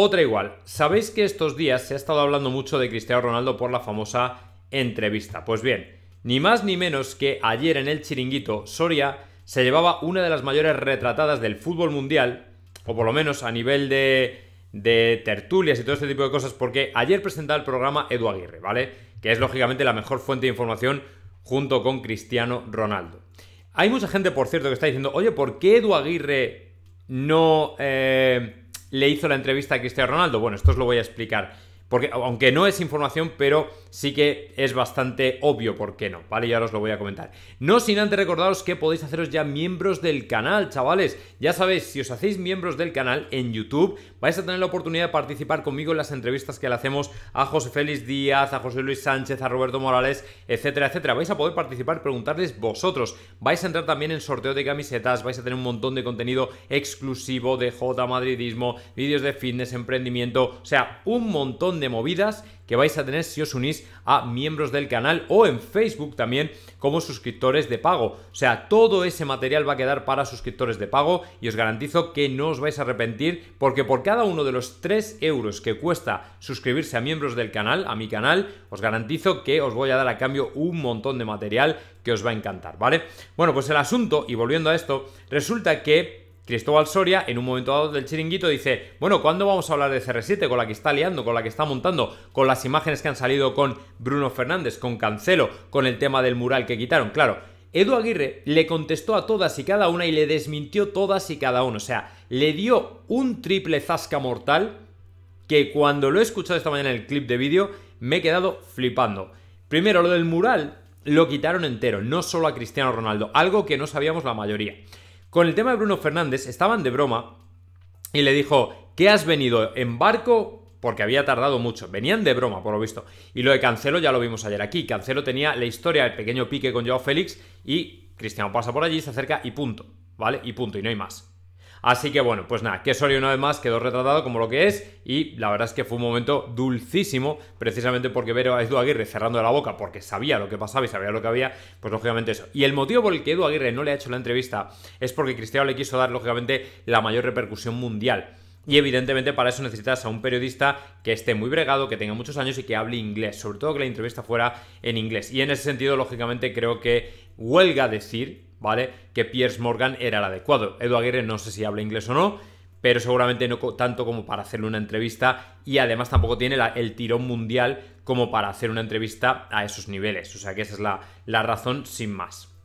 Otra igual. Sabéis que estos días se ha estado hablando mucho de Cristiano Ronaldo por la famosa entrevista. Pues bien, ni más ni menos que ayer en el chiringuito Soria se llevaba una de las mayores retratadas del fútbol mundial, o por lo menos a nivel de, tertulias y todo este tipo de cosas, porque ayer presentaba el programa Edu Aguirre, ¿vale? Que es lógicamente la mejor fuente de información junto con Cristiano Ronaldo. Hay mucha gente, por cierto, que está diciendo, oye, ¿por qué Edu Aguirre no... Eh, le hizo la entrevista a Cristiano Ronaldo. Bueno, esto os lo voy a explicar porque aunque no es información, pero sí que es bastante obvio por qué no, ¿vale? ya os lo voy a comentar. No sin antes recordaros que podéis haceros ya miembros del canal, chavales. Ya sabéis, si os hacéis miembros del canal en YouTube, vais a tener la oportunidad de participar conmigo en las entrevistas que le hacemos a José Félix Díaz, a José Luis Sánchez, a Roberto Morales, etcétera, etcétera. Vais a poder participar, preguntarles vosotros. Vais a entrar también en sorteo de camisetas, vais a tener un montón de contenido exclusivo de J Madridismo, vídeos de fitness, emprendimiento, o sea, un montón de movidas que vais a tener si os unís a miembros del canal o en Facebook también como suscriptores de pago. O sea, todo ese material va a quedar para suscriptores de pago y os garantizo que no os vais a arrepentir porque por cada uno de los 3 euros que cuesta suscribirse a miembros del canal, a mi canal, os garantizo que os voy a dar a cambio un montón de material que os va a encantar, ¿vale? Bueno, pues el asunto, y volviendo a esto, resulta que Cristóbal Soria, en un momento dado del chiringuito, dice, bueno, ¿cuándo vamos a hablar de CR7 con la que está liando, con la que está montando, con las imágenes que han salido con Bruno Fernández, con Cancelo, con el tema del mural que quitaron? Claro, Edu Aguirre le contestó a todas y cada una y le desmintió todas y cada una. O sea, le dio un triple zasca mortal que cuando lo he escuchado esta mañana en el clip de vídeo me he quedado flipando. Primero, lo del mural lo quitaron entero, no solo a Cristiano Ronaldo, algo que no sabíamos la mayoría. Con el tema de Bruno Fernández estaban de broma y le dijo, ¿qué has venido en barco? Porque había tardado mucho. Venían de broma, por lo visto. Y lo de Cancelo ya lo vimos ayer aquí. Cancelo tenía la historia del pequeño pique con Joao Félix y Cristiano pasa por allí, se acerca y punto. ¿Vale? Y punto, y no hay más. Así que bueno, pues nada, que Soria una vez más quedó retratado como lo que es y la verdad es que fue un momento dulcísimo, precisamente porque ver a Edu Aguirre cerrando la boca porque sabía lo que pasaba y sabía lo que había, pues lógicamente eso. Y el motivo por el que Edu Aguirre no le ha hecho la entrevista es porque Cristiano le quiso dar lógicamente la mayor repercusión mundial. Y evidentemente para eso necesitas a un periodista que esté muy bregado, que tenga muchos años y que hable inglés, sobre todo que la entrevista fuera en inglés. Y en ese sentido, lógicamente, creo que huelga decir ¿vale? Que Piers Morgan era el adecuado. Edu Aguirre no sé si habla inglés o no, pero seguramente no tanto como para hacerle una entrevista y además tampoco tiene el tirón mundial como para hacer una entrevista a esos niveles. O sea que esa es la razón sin más.